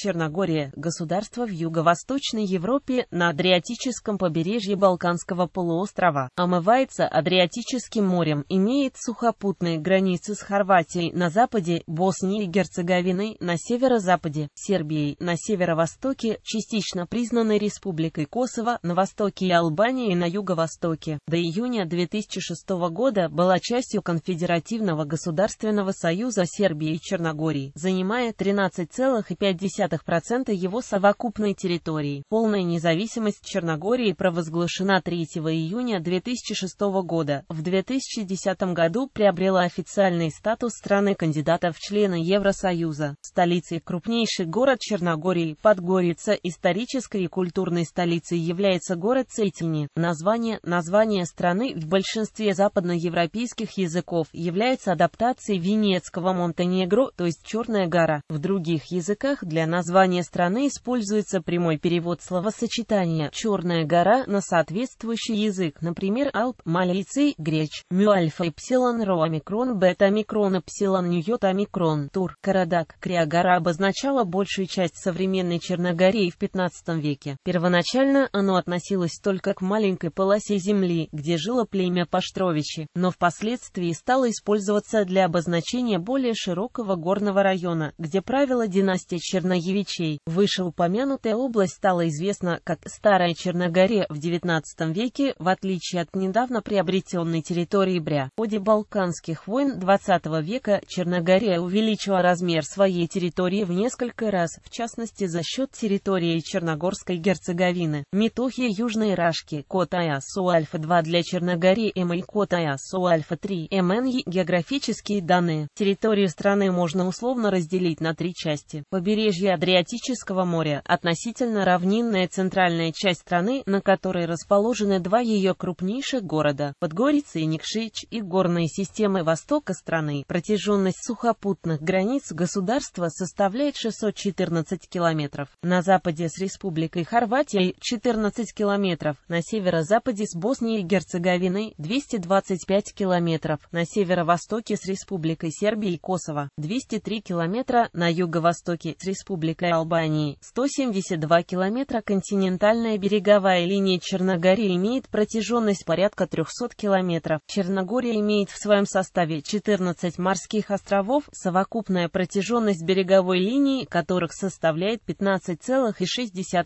Черногория – государство в юго-восточной Европе на Адриатическом побережье Балканского полуострова, омывается Адриатическим морем, имеет сухопутные границы с Хорватией на западе, Боснией и Герцеговиной на северо-западе, Сербией на северо-востоке, частично признанной Республикой Косово на востоке и Албанией на юго-востоке. До июня 2006 года была частью Конфедеративного государственного союза Сербии и Черногории, занимая 13,5% 0,2% его совокупной территории. Полная независимость Черногории провозглашена 3 июня 2006 года. В 2010 году приобрела официальный статус страны-кандидата в члены Евросоюза. Столицей крупнейший город Черногории, Подгорица, исторической и культурной столицей является город Цейтини. Название, название страны в большинстве западноевропейских языков является адаптацией венецкого Монтенегро, то есть Черная гора. В других языках для нас название страны используется прямой перевод словосочетания «Черная гора» на соответствующий язык, например, Алп, Малийцы, Греч, Мюальфа, Эпсилон, Ро, Омикрон, Бета, Омикрон, Эпсилон, Ньют, Омикрон, Тур, Карадак. Криогора обозначала большую часть современной Черногории в 15 веке. Первоначально оно относилось только к маленькой полосе земли, где жило племя Паштровичи, но впоследствии стало использоваться для обозначения более широкого горного района, где правила династия Черногории Евичей. Вышеупомянутая область стала известна как Старая Черногория в XIX веке, в отличие от недавно приобретенной территории Бря. В ходе Балканских войн XX века Черногория увеличила размер своей территории в несколько раз, в частности за счет территории Черногорской Герцеговины, Метохи Южной Рашки, Котаясу Альфа-2 для Черногории МЛ Котаясу Альфа-3 МН географические данные. Территорию страны можно условно разделить на три части. Побережье Адриатического моря, относительно равнинная центральная часть страны, на которой расположены два ее крупнейших города – Подгорица и Никшич, и горные системы востока страны. Протяженность сухопутных границ государства составляет 614 километров. На западе с Республикой Хорватия 14 километров, на северо-западе с Боснией и Герцеговиной 225 километров, на северо-востоке с Республикой Сербия и Косово 203 километра, на юго-востоке с Республикой Республикой Албании, 172 километра континентальная береговая линия Черногории имеет протяженность порядка 300 километров. Черногория имеет в своем составе 14 морских островов, совокупная протяженность береговой линии которых составляет 15,6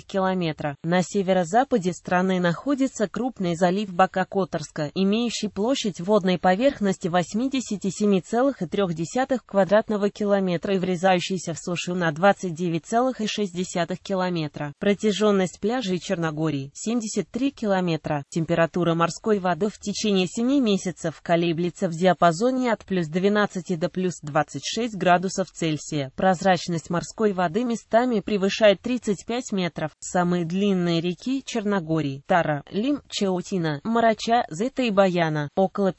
километра. На северо-западе страны находится крупный залив Бакакоторска, имеющий площадь водной поверхности 87,3 квадратного километра и врезающийся в сушу на 29 9,6 километра. Протяженность пляжей Черногории 73 километра. Температура морской воды в течение 7 месяцев колеблется в диапазоне от плюс 12 до плюс 26 градусов Цельсия. Прозрачность морской воды местами превышает 35 метров. Самые длинные реки Черногории – Тара, Лим, Чаутина, Марача, Зета и Баяна. Около 52,2%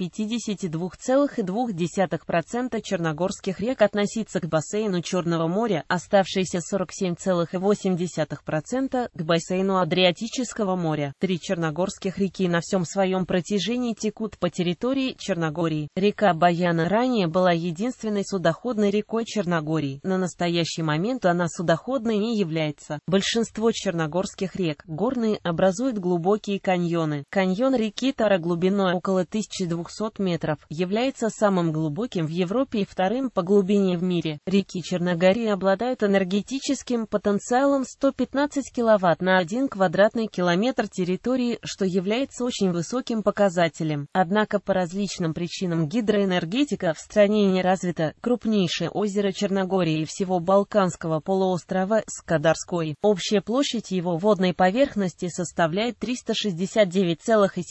черногорских рек относится к бассейну Черного моря, оставшиеся Франция 47,8% к бассейну Адриатического моря. Три черногорских реки на всем своем протяжении текут по территории Черногории. Река Баяна ранее была единственной судоходной рекой Черногории. На настоящий момент она судоходной не является. Большинство черногорских рек, горные, образуют глубокие каньоны. Каньон реки Тара глубиной около 1200 метров является самым глубоким в Европе и вторым по глубине в мире. Реки Черногории обладают энергией энергетическим потенциалом 115 кВт на 1 квадратный километр территории, что является очень высоким показателем. Однако по различным причинам гидроэнергетика в стране не развита. Крупнейшее озеро Черногории и всего Балканского полуострова Скадарской. Общая площадь его водной поверхности составляет 369,7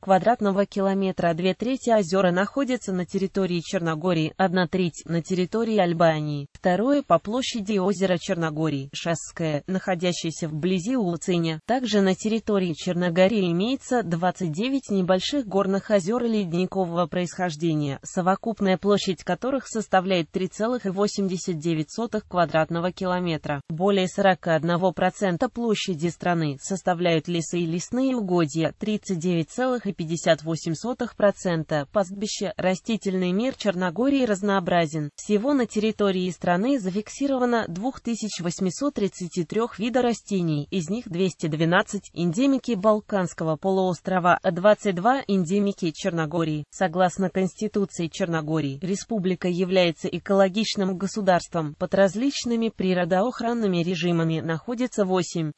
квадратного километра. Две трети озера находятся на территории Черногории, одна треть на территории Альбании. Второе по площади Озера Черногории, Шасское, находящееся вблизи Улциня. Также на территории Черногории имеется 29 небольших горных озер ледникового происхождения, совокупная площадь которых составляет 3,89 квадратного километра. Более 41% площади страны составляют лесы и лесные угодья, 39,58% пастбища. Растительный мир Черногории разнообразен. Всего на территории страны зафиксировано 2833 вида растений, из них 212 эндемики Балканского полуострова, а 22 эндемики Черногории. Согласно Конституции Черногории, республика является экологичным государством. Под различными природоохранными режимами находится 8,1%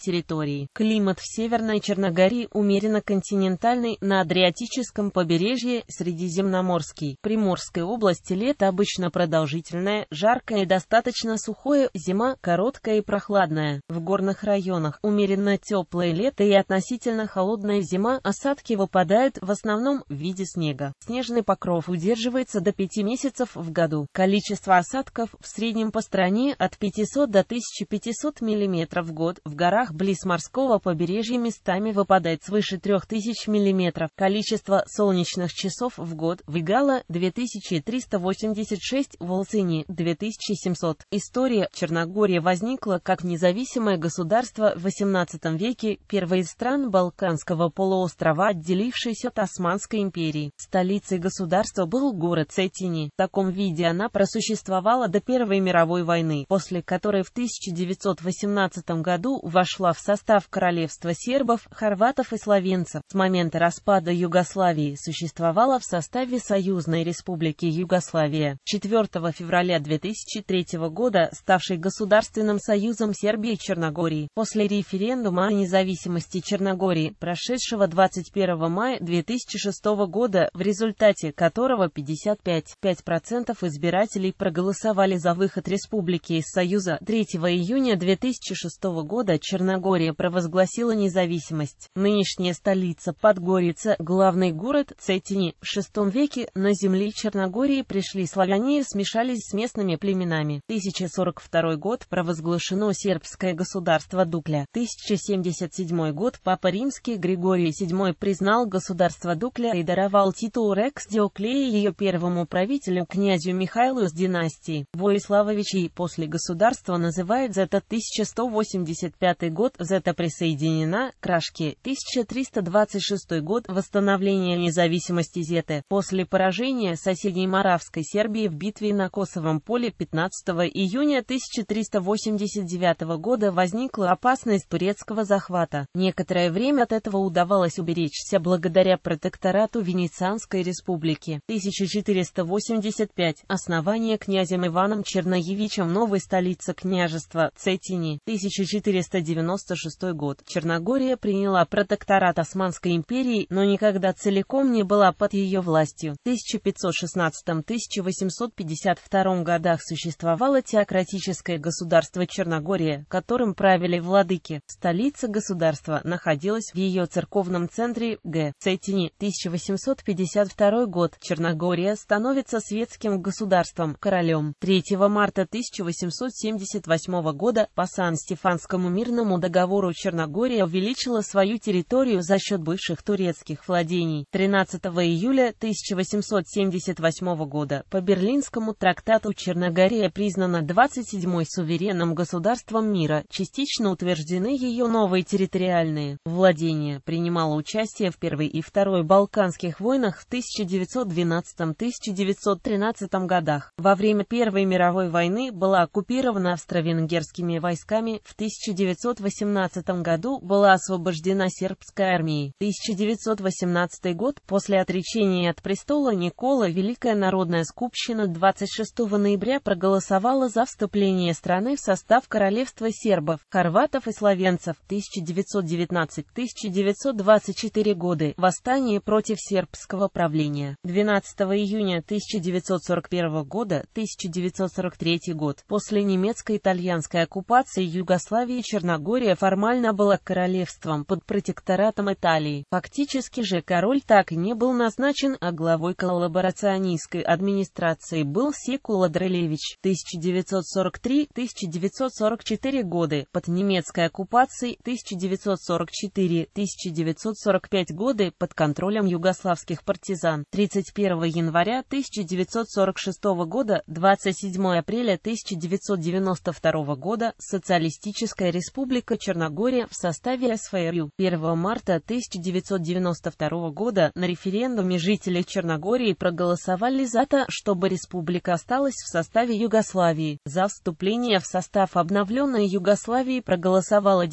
территории. Климат в Северной Черногории умеренно континентальный, на Адриатическом побережье Средиземноморский. В Приморской области лето обычно продолжительное, жаркое и достаточно достаточно сухое, зима короткая и прохладная, в горных районах умеренно теплое лето и относительно холодная зима, осадки выпадают в основном в виде снега. Снежный покров удерживается до 5 месяцев в году. Количество осадков в среднем по стране от 500 до 1500 мм в год, в горах близ морского побережья местами выпадает свыше 3000 мм. Количество солнечных часов в год в Игала 2386, в Волцине 2700. История Черногория возникла как независимое государство в XVIII веке, первой из стран Балканского полуострова, отделившейся от Османской империи. Столицей государства был город Цетини. В таком виде она просуществовала до Первой мировой войны, после которой в 1918 году вошла в состав королевства сербов, хорватов и словенцев. С момента распада Югославии существовала в составе Союзной республики Югославия. 4 февраля 2003 года года, ставший Государственным союзом Сербии и Черногории, после референдума о независимости Черногории, прошедшего 21 мая 2006 года, в результате которого 55,5% избирателей проголосовали за выход республики из Союза. 3 июня 2006 года Черногория провозгласила независимость. Нынешняя столица Подгорица, главный город Цетини. В VI веке на земли Черногории пришли славяне и смешались с местными племенами. 1042 год провозглашено сербское государство Дукля. 1077 год Папа Римский Григорий VII признал государство Дукля и даровал титул Рекс Диоклея ее первому правителю князю Михаилу с династии Воиславович после государства называют за это 1185 год Зета присоединена Крашки 1326 год восстановление независимости Зеты после поражения соседней Моравской Сербии в битве на Косовом поле 15 и июня 1389 года возникла опасность турецкого захвата. Некоторое время от этого удавалось уберечься благодаря протекторату Венецианской республики. 1485. Основание князем Иваном Черноевичем новой столицы княжества Цетини. 1496 год. Черногория приняла протекторат Османской империи, но никогда целиком не была под ее властью. В 1516-1852 годах существовала теократическое государство Черногория, которым правили владыки. Столица государства находилась в ее церковном центре Г. Цетини, 1852 год. Черногория становится светским государством, королем. 3 марта 1878 года по Сан-Стефанскому мирному договору Черногория увеличила свою территорию за счет бывших турецких владений. 13 июля 1878 года по Берлинскому трактату Черногория признана признана 27-й суверенным государством мира, частично утверждены ее новые территориальные владения, принимала участие в Первой и Второй Балканских войнах в 1912-1913 годах. Во время Первой мировой войны была оккупирована австро-венгерскими войсками, в 1918 году была освобождена сербской армией. 1918 год после отречения от престола Никола Великая Народная Скупщина 26 ноября проголосовала выступила за вступление страны в состав Королевства сербов, хорватов и словенцев 1919-1924 годы, восстание против сербского правления. 12 июня 1941 года, 1943 год, после немецко-итальянской оккупации Югославии Черногория формально была королевством под протекторатом Италии. Фактически же король так и не был назначен, а главой коллаборационистской администрации был Секула Дрелевич 1919 1943-1944 годы, под немецкой оккупацией 1944-1945 годы под контролем югославских партизан. 31 января 1946 года, 27 апреля 1992 года Социалистическая республика Черногория в составе СФРЮ. 1 марта 1992 года на референдуме жители Черногории проголосовали за то, чтобы республика осталась в составе Югославии. Югославии. За вступление в состав обновленной Югославии проголосовало 95,96%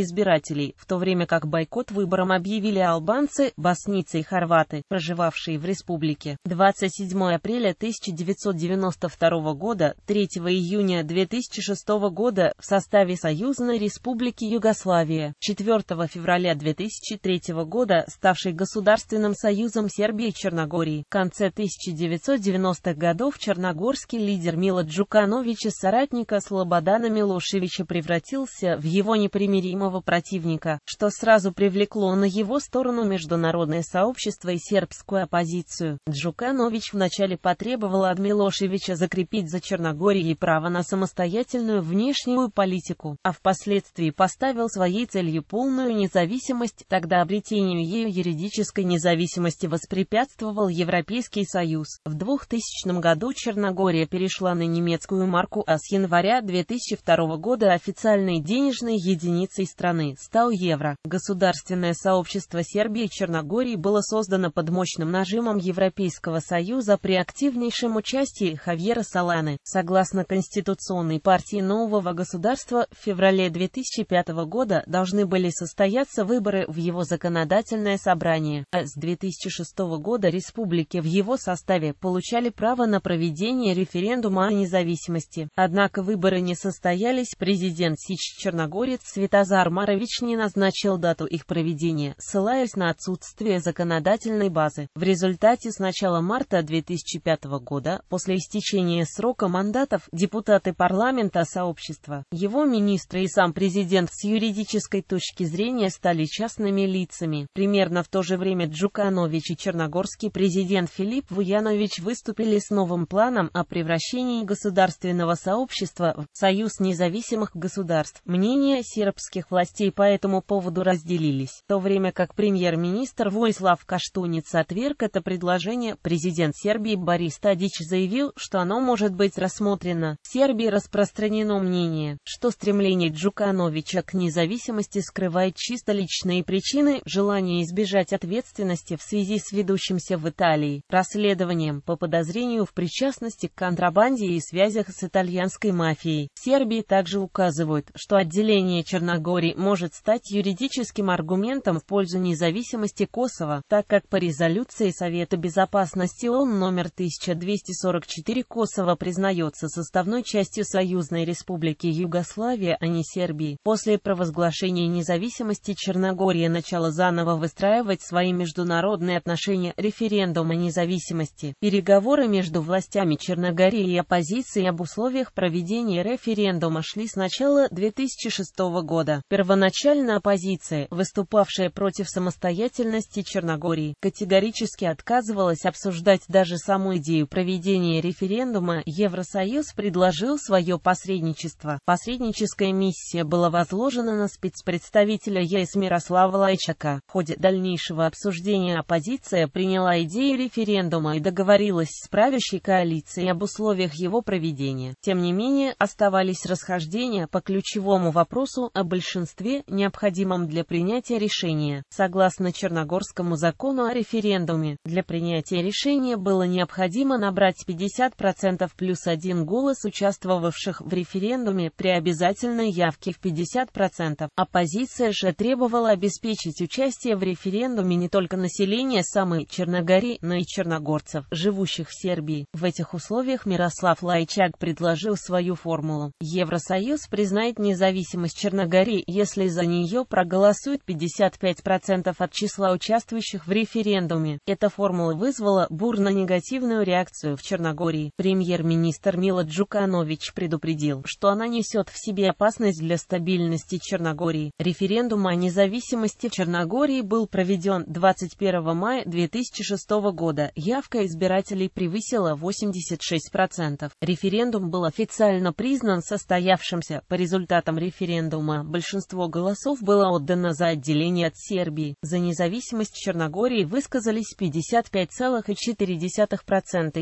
избирателей, в то время как бойкот выборам объявили албанцы, боснийцы и хорваты, проживавшие в республике. 27 апреля 1992 года, 3 июня 2006 года в составе Союзной Республики Югославия, 4 февраля 2003 года ставшей Государственным Союзом Сербии и Черногории, в конце 1990-х 90-х годов черногорский лидер Мила Джуканович из соратника Слободана Милошевича превратился в его непримиримого противника, что сразу привлекло на его сторону международное сообщество и сербскую оппозицию. Джуканович вначале потребовал от Милошевича закрепить за Черногорией право на самостоятельную внешнюю политику, а впоследствии поставил своей целью полную независимость, тогда обретению ее юридической независимости воспрепятствовал Европейский Союз. В 2000 2000 году Черногория перешла на немецкую марку, а с января 2002 года официальной денежной единицей страны стал евро. Государственное сообщество Сербии и Черногории было создано под мощным нажимом Европейского Союза при активнейшем участии Хавьера Саланы. Согласно Конституционной партии нового государства, в феврале 2005 года должны были состояться выборы в его законодательное собрание, а с 2006 года республики в его составе получали право право на проведение референдума о независимости. Однако выборы не состоялись, президент Сич Черногорец Светозар Марович не назначил дату их проведения, ссылаясь на отсутствие законодательной базы. В результате с начала марта 2005 года, после истечения срока мандатов, депутаты парламента сообщества, его министры и сам президент с юридической точки зрения стали частными лицами. Примерно в то же время Джуканович и черногорский президент Филипп Вуянович выступили с новым планом о превращении государственного сообщества в «Союз независимых государств». Мнения сербских властей по этому поводу разделились, в то время как премьер-министр Войслав Каштунец отверг это предложение. Президент Сербии Борис Тадич заявил, что оно может быть рассмотрено. В Сербии распространено мнение, что стремление Джукановича к независимости скрывает чисто личные причины, желание избежать ответственности в связи с ведущимся в Италии расследованием по подозрению подозрению в причастности к контрабанде и связях с итальянской мафией. В Сербии также указывают, что отделение Черногории может стать юридическим аргументом в пользу независимости Косово, так как по резолюции Совета Безопасности ООН номер 1244 Косово признается составной частью Союзной Республики Югославия, а не Сербии. После провозглашения независимости Черногория начала заново выстраивать свои международные отношения референдума независимости переговорами между властями Черногории и оппозицией об условиях проведения референдума шли с начала 2006 года. Первоначально оппозиция, выступавшая против самостоятельности Черногории, категорически отказывалась обсуждать даже саму идею проведения референдума. Евросоюз предложил свое посредничество. Посредническая миссия была возложена на спецпредставителя ЕС Мирослава Лайчака. В ходе дальнейшего обсуждения оппозиция приняла идею референдума и договорилась с правительством правящей коалиции и об условиях его проведения. Тем не менее, оставались расхождения по ключевому вопросу о большинстве, необходимом для принятия решения. Согласно Черногорскому закону о референдуме, для принятия решения было необходимо набрать 50% плюс один голос участвовавших в референдуме при обязательной явке в 50%. Оппозиция же требовала обеспечить участие в референдуме не только населения самой Черногории, но и черногорцев, живущих в Сербии. Сербии. В этих условиях Мирослав Лайчак предложил свою формулу. Евросоюз признает независимость Черногории, если за нее проголосуют 55% от числа участвующих в референдуме. Эта формула вызвала бурно негативную реакцию в Черногории. Премьер-министр Мила Джуканович предупредил, что она несет в себе опасность для стабильности Черногории. Референдум о независимости Черногории был проведен 21 мая 2006 года. Явка избирателей превысила превысила 86%. Референдум был официально признан состоявшимся. По результатам референдума большинство голосов было отдано за отделение от Сербии. За независимость Черногории высказались 55,4%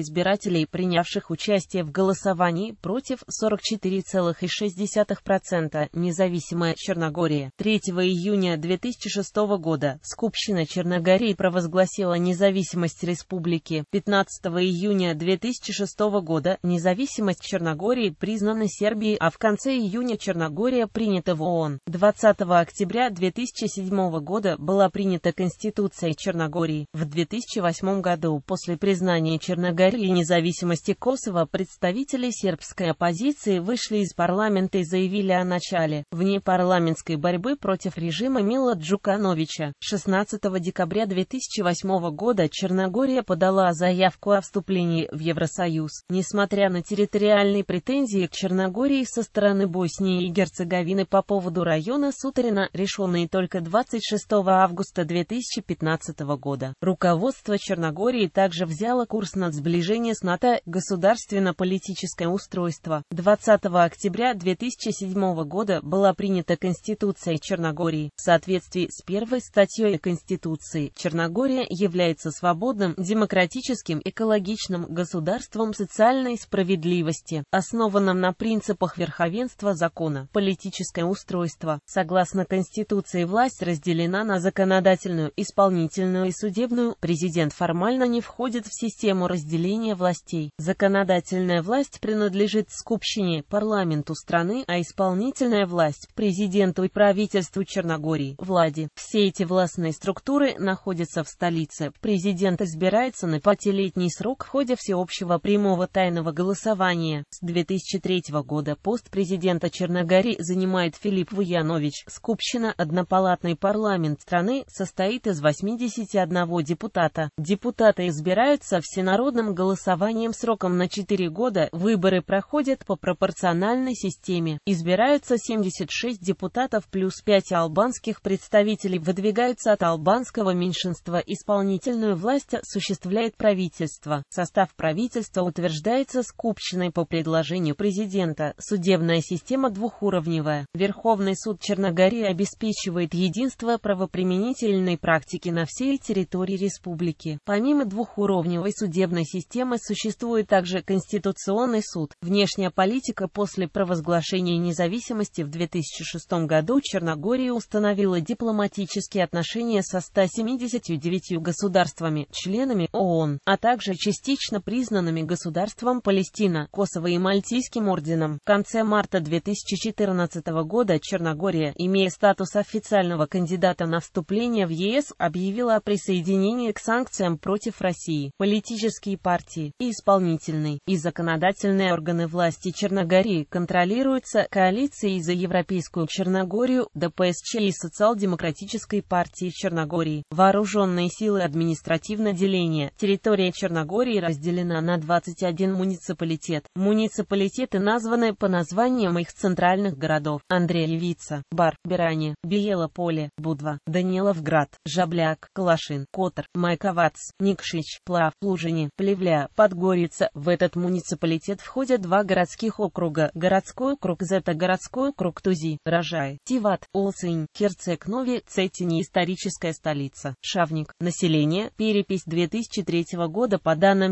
избирателей, принявших участие в голосовании, против 44,6% независимая Черногория. 3 июня 2006 года Скупщина Черногории провозгласила независимость республики. 15 июня июня 2006 года независимость Черногории признана Сербией, а в конце июня Черногория принята в ООН. 20 октября 2007 года была принята Конституция Черногории. В 2008 году после признания Черногории независимости Косово представители сербской оппозиции вышли из парламента и заявили о начале внепарламентской борьбы против режима Мила Джукановича. 16 декабря 2008 года Черногория подала заявку о вступлении вступления в Евросоюз, несмотря на территориальные претензии к Черногории со стороны Боснии и Герцеговины по поводу района Суторина, решенные только 26 августа 2015 года. Руководство Черногории также взяло курс на сближение с НАТО, государственно-политическое устройство. 20 октября 2007 года была принята Конституция Черногории. В соответствии с первой статьей Конституции, Черногория является свободным, демократическим, экологичным, демократичным государством социальной справедливости, основанным на принципах верховенства закона. Политическое устройство. Согласно Конституции власть разделена на законодательную, исполнительную и судебную. Президент формально не входит в систему разделения властей. Законодательная власть принадлежит скупщине, парламенту страны, а исполнительная власть – президенту и правительству Черногории, влади. Все эти властные структуры находятся в столице. Президент избирается на пятилетний срок ходе всеобщего прямого тайного голосования. С 2003 года пост президента Черногории занимает Филипп Вуянович. Скупщина однопалатный парламент страны состоит из 81 депутата. Депутаты избираются всенародным голосованием сроком на 4 года. Выборы проходят по пропорциональной системе. Избираются 76 депутатов плюс 5 албанских представителей выдвигаются от албанского меньшинства. Исполнительную власть осуществляет правительство состав правительства утверждается скупчиной по предложению президента. Судебная система двухуровневая. Верховный суд Черногории обеспечивает единство правоприменительной практики на всей территории республики. Помимо двухуровневой судебной системы существует также Конституционный суд. Внешняя политика после провозглашения независимости в 2006 году Черногория установила дипломатические отношения со 179 государствами, членами ООН, а также частично частично признанными государством Палестина, Косово и Мальтийским орденом. В конце марта 2014 года Черногория, имея статус официального кандидата на вступление в ЕС, объявила о присоединении к санкциям против России. Политические партии и исполнительные, и законодательные органы власти Черногории контролируются коалицией за Европейскую Черногорию, ДПСЧ и Социал-демократической партии Черногории. Вооруженные силы административно деления. Территория Черногории разделена на 21 муниципалитет. Муниципалитеты названы по названиям их центральных городов. Андреевица, Бар, Бирани, Биелополе, Будва, Даниловград, Жабляк, Калашин, Котор, Майковац, Никшич, Плав, Лужини, Плевля, Подгорица. В этот муниципалитет входят два городских округа. Городской округ Зета, городской округ Тузи, Рожай, Тиват, Олсинь, Херцег, Нови, Цетини, историческая столица, Шавник. Население, перепись 2003 года по данным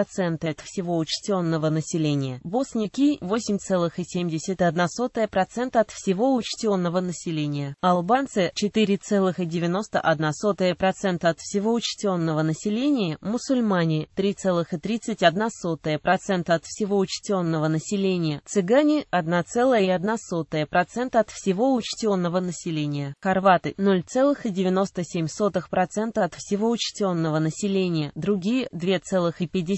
1% от всего учтенного населения. Босники – 8,71% процента от всего учтенного населения. Албанцы – 4,91% процента от всего учтенного населения. Мусульмане – 3,31% процента от всего учтенного населения. Цыгане – 1,01% от всего учтенного населения. Хорваты – 0,97% процента от всего учтенного населения. Другие – 2,50.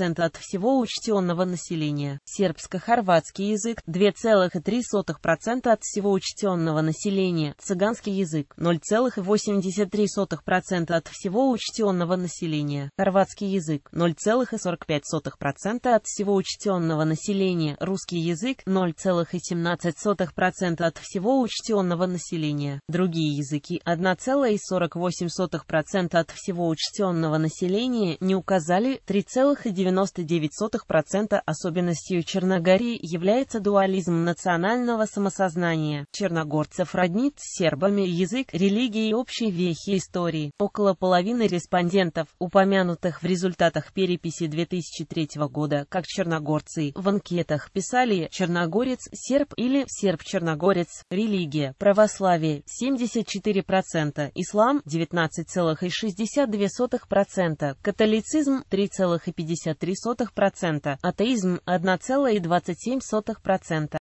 1% от всего учтенного населения, сербско-хорватский язык 2,3% от всего учтенного населения, цыганский язык 0,83% от всего учтенного населения, хорватский язык 0,45% от всего учтенного населения, русский язык 0,17% от всего учтенного населения, другие языки 1,48% от всего учтенного населения не указали 3,9% 99% особенностью Черногории является дуализм национального самосознания. Черногорцев роднит с сербами язык, религии и общие вехи истории. Около половины респондентов, упомянутых в результатах переписи 2003 года, как черногорцы, в анкетах писали «черногорец», «серб» или «серб-черногорец», «религия», «православие» 74%, «ислам» 19,62%, «католицизм» 3,5%. 1,3%, атеизм 1,27%.